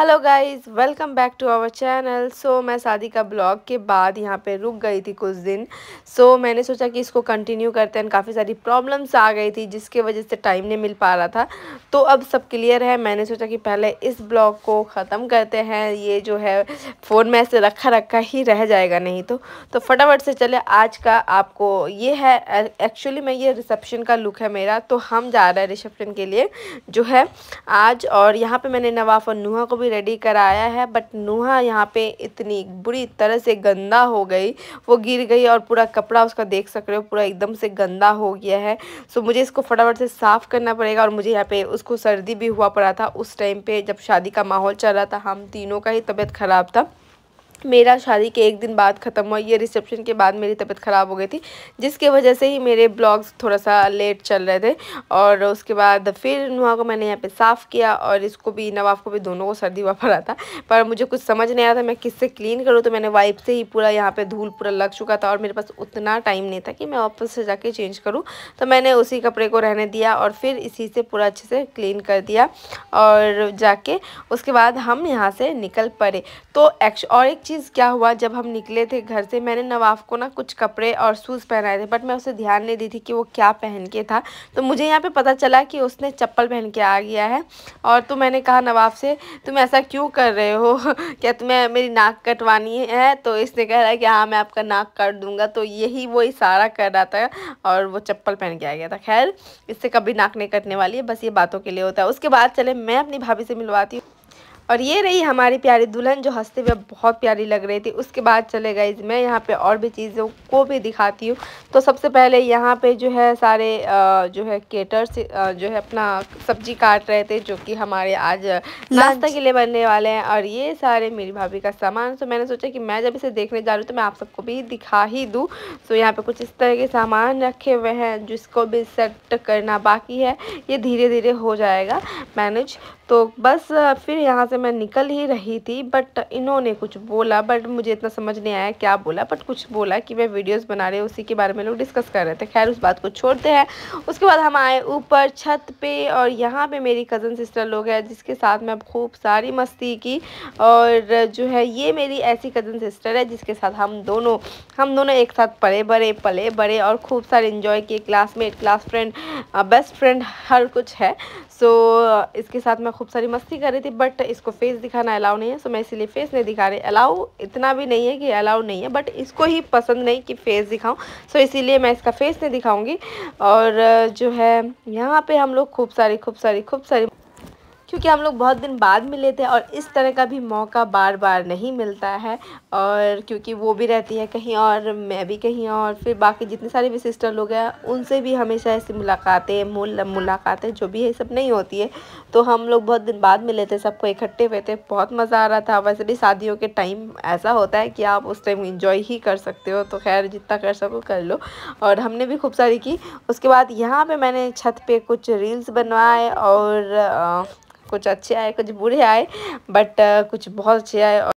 hello guys welcome back to our channel so मैं शादी का ब्लॉग के बाद यहाँ पे रुक गई थी कुछ दिन सो so, मैंने सोचा कि इसको कंटिन्यू करते हैं काफ़ी सारी प्रॉब्लम्स आ गई थी जिसके वजह से टाइम नहीं मिल पा रहा था तो अब सब क्लियर है मैंने सोचा कि पहले इस ब्लॉग को ख़त्म करते हैं ये जो है फ़ोन में ऐसे रखा रखा ही रह जाएगा नहीं तो तो फटाफट से चले आज का आपको ये है एक्चुअली मैं ये रिसेप्शन का लुक है मेरा तो हम जा रहे हैं रिसेप्शन के लिए जो है आज और यहाँ पर मैंने नवाफ और नुहा को भी रेडी कराया है बट नूहा यहाँ पे इतनी बुरी तरह से गंदा हो गई वो गिर गई और पूरा कपड़ा उसका देख सक रहे हो पूरा एकदम से गंदा हो गया है सो मुझे इसको फटाफट से साफ़ करना पड़ेगा और मुझे यहाँ पे उसको सर्दी भी हुआ पड़ा था उस टाइम पे जब शादी का माहौल चल रहा था हम तीनों का ही तबीयत ख़राब था मेरा शादी के एक दिन बाद ख़त्म हुआ ये रिसेप्शन के बाद मेरी तबीयत ख़राब हो गई थी जिसके वजह से ही मेरे ब्लॉग्स थोड़ा सा लेट चल रहे थे और उसके बाद फिर नुहा को मैंने यहाँ पे साफ़ किया और इसको भी नवाब को भी दोनों को सर्दी हुआ पड़ा था पर मुझे कुछ समझ नहीं आया था मैं किससे क्लीन करूँ तो मैंने वाइप से ही पूरा यहाँ पर धूल पूरा लग चुका था और मेरे पास उतना टाइम नहीं था कि मैं ऑफिस से जाके चेंज करूँ तो मैंने उसी कपड़े को रहने दिया और फिर इसी से पूरा अच्छे से क्लीन कर दिया और जाके उसके बाद हम यहाँ से निकल पड़े तो एक्च और एक चीज़ क्या हुआ जब हम निकले थे घर से मैंने नवाफ़ को ना कुछ कपड़े और शूज़ पहनाए थे बट मैं उसे ध्यान नहीं दी थी कि वो क्या पहन के था तो मुझे यहाँ पे पता चला कि उसने चप्पल पहन के आ गया है और तो मैंने कहा नवाब से तुम ऐसा क्यों कर रहे हो क्या तुम्हें मेरी नाक कटवानी है तो इसने कह रहा है कि हाँ मैं आपका नाक काट दूँगा तो यही वो इशारा कर रहा था और वो चप्पल पहन के आ गया था खैर इससे कभी नाक नहीं कटने वाली है बस ये बातों के लिए होता है उसके बाद चले मैं अपनी भाभी से मिलवाती हूँ और ये रही हमारी प्यारी दुल्हन जो हंसते हुए बहुत प्यारी लग रही थी उसके बाद चले गए मैं यहाँ पे और भी चीज़ों को भी दिखाती हूँ तो सबसे पहले यहाँ पे जो है सारे जो है केटर्स जो है अपना सब्जी काट रहे थे जो कि हमारे आज नाश्ता के लिए बनने वाले हैं और ये सारे मेरी भाभी का सामान सो तो मैंने सोचा कि मैं जब इसे देखने जा रही हूँ तो मैं आप सबको भी दिखा ही दूँ सो तो यहाँ पर कुछ इस तरह के सामान रखे हुए हैं जिसको भी सेट करना बाकी है ये धीरे धीरे हो जाएगा मैनेज तो बस फिर यहाँ से मैं निकल ही रही थी बट इन्होंने कुछ बोला बट मुझे इतना समझ नहीं आया क्या बोला बट कुछ बोला कि मैं वीडियोस बना रही हूँ उसी के बारे में लोग डिस्कस कर रहे थे खैर उस बात को छोड़ते हैं उसके बाद हम आए ऊपर छत पे और यहाँ पे मेरी कज़न सिस्टर लोग हैं जिसके साथ मैं खूब सारी मस्ती की और जो है ये मेरी ऐसी कज़न सिस्टर है जिसके साथ हम दोनों हम दोनों एक साथ पले बड़े पले बड़े और खूब सारे इन्जॉय किए classmate class friend best friend हर कुछ है सो इसके साथ मैं खूब सारी मस्ती कर रही थी बट इसको फेस दिखाना अलाउ नहीं है सो मैं इसीलिए फेस नहीं दिखा रही अलाउ इतना भी नहीं है कि अलाउ नहीं है बट इसको ही पसंद नहीं कि फेस दिखाऊं सो इसीलिए मैं इसका फेस नहीं दिखाऊंगी और जो है यहाँ पे हम लोग खूब सारी खूब सारी खूब सारी क्योंकि हम लोग बहुत दिन बाद मिले थे और इस तरह का भी मौका बार बार नहीं मिलता है और क्योंकि वो भी रहती है कहीं और मैं भी कहीं और फिर बाकी जितने सारे भी सिस्टर लोग हैं उनसे भी हमेशा ऐसी मुलाकातें मूल मुलाकातें जो भी है सब नहीं होती है तो हम लोग बहुत दिन बाद मिले थे सबको इकट्ठे हुए थे बहुत मज़ा आ रहा था वैसे भी शादियों के टाइम ऐसा होता है कि आप उस टाइम इंजॉय ही कर सकते हो तो खैर जितना कर सको कर लो और हमने भी खूब सारी की उसके बाद यहाँ पर मैंने छत पर कुछ रील्स बनवाए और कुछ अच्छे आए कुछ बुरे आए बट uh, कुछ बहुत अच्छे आए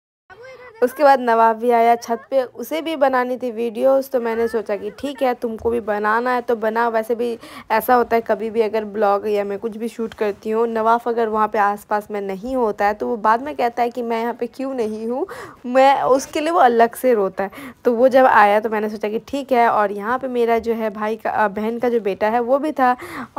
उसके बाद नवाब भी आया छत पे उसे भी बनानी थी वीडियोस तो मैंने सोचा कि ठीक है तुमको भी बनाना है तो बना वैसे भी ऐसा होता है कभी भी अगर ब्लॉग या मैं कुछ भी शूट करती हूँ नवाब अगर वहाँ पे आसपास में नहीं होता है तो वो बाद में कहता है कि मैं यहाँ पे क्यों नहीं हूँ मैं उसके लिए वो अलग से रोता है तो वो जब आया तो मैंने सोचा कि ठीक है और यहाँ पर मेरा जो है भाई का बहन का जो बेटा है वो भी था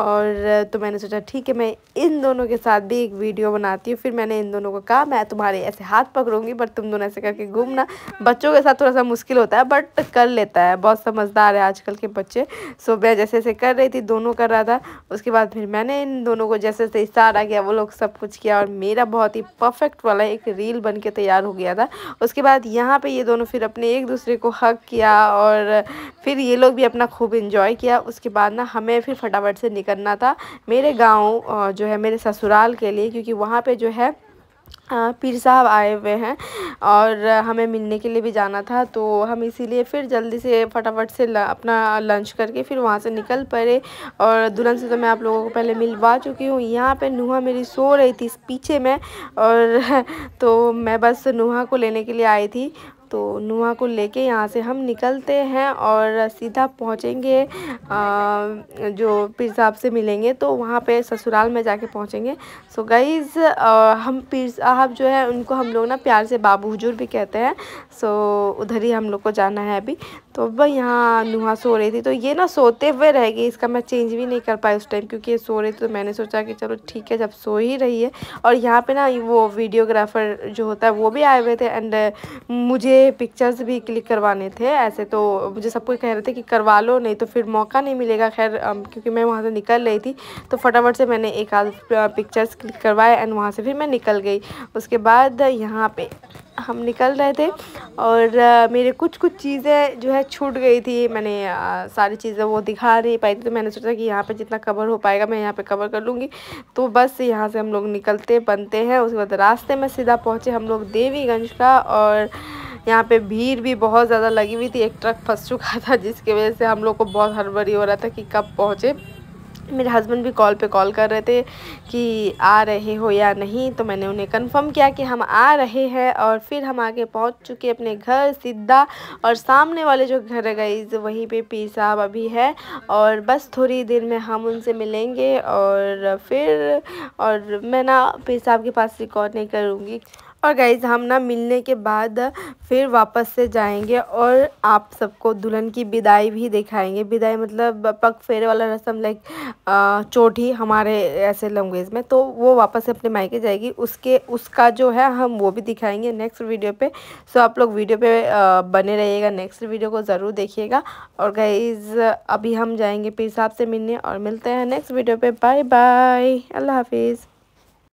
और तो मैंने सोचा ठीक है मैं इन दोनों के साथ भी एक वीडियो बनाती हूँ फिर मैंने इन दोनों को कहा मैं तुम्हारे ऐसे हाथ पकड़ूँगी पर तुम दोनों ऐसे करके घूमना बच्चों के साथ थोड़ा सा मुश्किल होता है बट कर लेता है बहुत समझदार है आजकल के बच्चे सो मैं जैसे जैसे कर रही थी दोनों कर रहा था उसके बाद फिर मैंने इन दोनों को जैसे जैसे इशारा किया वो लोग सब कुछ किया और मेरा बहुत ही परफेक्ट वाला एक रील बन के तैयार हो गया था उसके बाद यहाँ पर ये दोनों फिर अपने एक दूसरे को हक किया और फिर ये लोग भी अपना खूब इंजॉय किया उसके बाद ना हमें फिर फटाफट से निकलना था मेरे गाँव जो है मेरे ससुराल के लिए क्योंकि वहाँ पर जो है पीर साहब आए हुए हैं और हमें मिलने के लिए भी जाना था तो हम इसीलिए फिर जल्दी से फटाफट से अपना लंच करके फिर वहाँ से निकल पड़े और दुल्हन से तो मैं आप लोगों को पहले मिलवा चुकी हूँ यहाँ पे नुहा मेरी सो रही थी पीछे में और तो मैं बस नुहा को लेने के लिए आई थी तो नुआ को लेके यहाँ से हम निकलते हैं और सीधा पहुँचेंगे जो पीर साहब से मिलेंगे तो वहाँ पे ससुराल में जाके पहुँचेंगे सो गईज़ हम पीर साहब जो है उनको हम लोग ना प्यार से बाबू हजूर भी कहते हैं सो उधर ही हम लोग को जाना है अभी तो अब यहाँ नुहा सो रही थी तो ये ना सोते हुए रह गई इसका मैं चेंज भी नहीं कर पाई उस टाइम क्योंकि ये सो रही थी तो मैंने सोचा कि चलो ठीक है जब सो ही रही है और यहाँ पे ना वो वीडियोग्राफर जो होता है वो भी आए हुए थे एंड मुझे पिक्चर्स भी क्लिक करवाने थे ऐसे तो मुझे सब कुछ कह रहे थे कि करवा लो नहीं तो फिर मौका नहीं मिलेगा खैर क्योंकि मैं वहाँ से निकल रही थी तो फटाफट से मैंने एक आध पिक्चर्स क्लिक करवाए एंड वहाँ से फिर मैं निकल गई उसके बाद यहाँ पे हम निकल रहे थे और मेरे कुछ कुछ चीज़ें जो है छूट गई थी मैंने सारी चीज़ें वो दिखा नहीं पाई थी तो मैंने सोचा कि यहाँ पे जितना कवर हो पाएगा मैं यहाँ पे कवर कर लूँगी तो बस यहाँ से हम लोग निकलते बनते हैं उसके बाद रास्ते में सीधा पहुँचे हम लोग देवीगंज का और यहाँ पे भीड़ भी बहुत ज़्यादा लगी हुई थी एक ट्रक फंस चुका था जिसकी वजह से हम लोग को बहुत हड़बड़ी हो रहा था कि कब पहुँचे मेरे हस्बैंड भी कॉल पे कॉल कर रहे थे कि आ रहे हो या नहीं तो मैंने उन्हें कंफर्म किया कि हम आ रहे हैं और फिर हम आगे पहुंच चुके अपने घर सीधा और सामने वाले जो घर है गई वहीं पे पी साहब अभी है और बस थोड़ी देर में हम उनसे मिलेंगे और फिर और मैं ना पी साहब के पास रिकॉर्ड नहीं करूँगी और गाइज़ हम ना मिलने के बाद फिर वापस से जाएंगे और आप सबको दुल्हन की विदाई भी दिखाएंगे विदाई मतलब पग फेरे वाला रस्म लाइक चोटी हमारे ऐसे लैंग्वेज में तो वो वापस से अपने मायके जाएगी उसके उसका जो है हम वो भी दिखाएंगे नेक्स्ट वीडियो पे सो आप लोग वीडियो पे बने रहिएगा नेक्स्ट वीडियो को ज़रूर देखिएगा और गाइज़ अभी हम जाएँगे पीर साहब से मिलने और मिलते हैं नेक्स्ट वीडियो पर बाय बाय अल्लाह हाफिज़